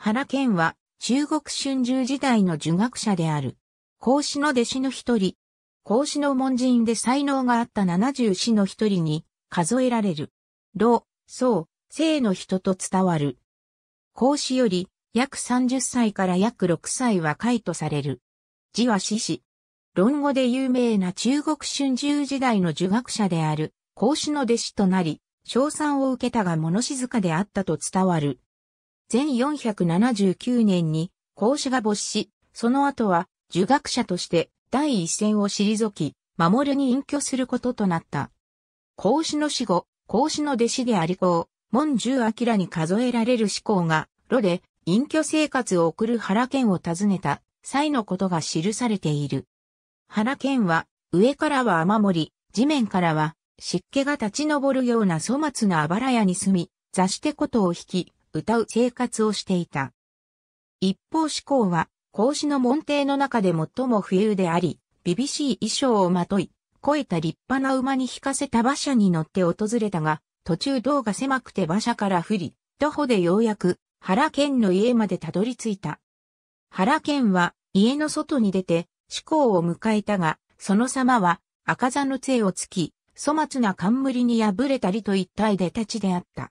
原健は中国春秋時代の儒学者である。孔子の弟子の一人。孔子の門人で才能があった七十子の一人に数えられる。老、宋、生の人と伝わる。孔子より約30歳から約6歳若いとされる。字は子子。論語で有名な中国春秋時代の儒学者である孔子の弟子となり、賞賛を受けたが物静かであったと伝わる。全479年に孔子が没し、その後は儒学者として第一線を退き、守に隠居することとなった。孔子の死後、孔子の弟子であり孔、門十明に数えられる志向が、炉で隠居生活を送る原県を訪ねた際のことが記されている。原県は、上からは雨漏り、地面からは湿気が立ち上るような粗末なあばら屋に住み、座してことを引き、歌う生活をしていた。一方志向は、孔子の門弟の中で最も不裕であり、厳しい衣装をまとい、肥えた立派な馬に引かせた馬車に乗って訪れたが、途中道が狭くて馬車から降り、徒歩でようやく原県の家までたどり着いた。原県は家の外に出て、志向を迎えたが、その様は赤座の杖をつき、粗末な冠に破れたりと一体で立ちであった。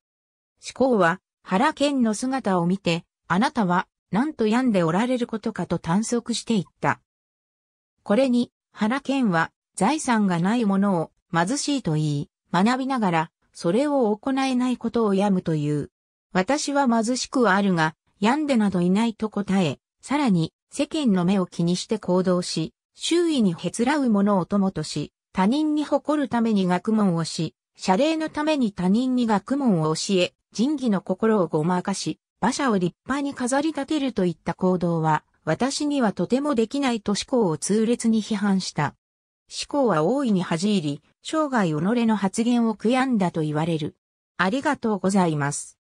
志向は原健の姿を見て、あなたは、なんと病んでおられることかと探索していった。これに、原健は、財産がないものを貧しいと言い、学びながら、それを行えないことを病むという。私は貧しくはあるが、病んでなどいないと答え、さらに、世間の目を気にして行動し、周囲にへつらうものを友とし、他人に誇るために学問をし、謝礼のために他人に学問を教え、仁義の心をごまかし、馬車を立派に飾り立てるといった行動は、私にはとてもできないと思考を痛烈に批判した。思考は大いに恥じ入り、生涯己の発言を悔やんだと言われる。ありがとうございます。